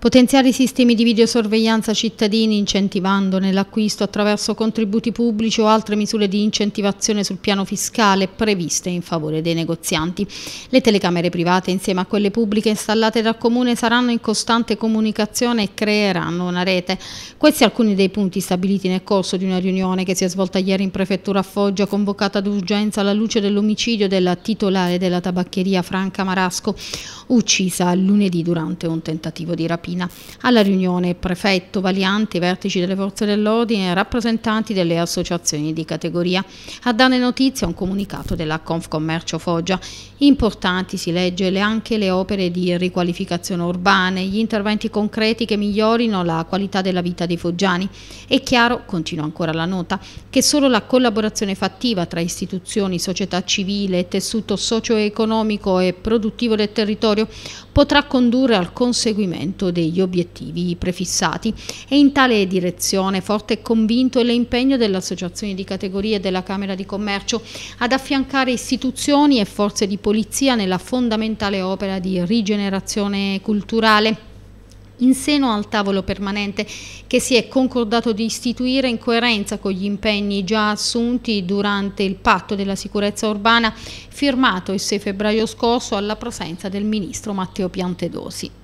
Potenziare i sistemi di videosorveglianza cittadini incentivandone l'acquisto attraverso contributi pubblici o altre misure di incentivazione sul piano fiscale previste in favore dei negozianti. Le telecamere private insieme a quelle pubbliche installate dal Comune saranno in costante comunicazione e creeranno una rete. Questi alcuni dei punti stabiliti nel corso di una riunione che si è svolta ieri in prefettura a Foggia convocata d'urgenza alla luce dell'omicidio della titolare della tabaccheria Franca Marasco uccisa lunedì durante un tentativo di rapina rapina. Alla riunione prefetto, Valianti, vertici delle forze dell'ordine e rappresentanti delle associazioni di categoria. A darne notizia un comunicato della Confcommercio Foggia. Importanti si legge le anche le opere di riqualificazione urbane, gli interventi concreti che migliorino la qualità della vita dei foggiani. È chiaro, continua ancora la nota, che solo la collaborazione fattiva tra istituzioni, società civile, tessuto socio-economico e produttivo del territorio potrà condurre al conseguimento dei degli obiettivi prefissati È in tale direzione forte e convinto l'impegno delle associazioni di categoria e della Camera di Commercio ad affiancare istituzioni e forze di polizia nella fondamentale opera di rigenerazione culturale in seno al tavolo permanente che si è concordato di istituire in coerenza con gli impegni già assunti durante il patto della sicurezza urbana firmato il 6 febbraio scorso alla presenza del ministro Matteo Piantedosi.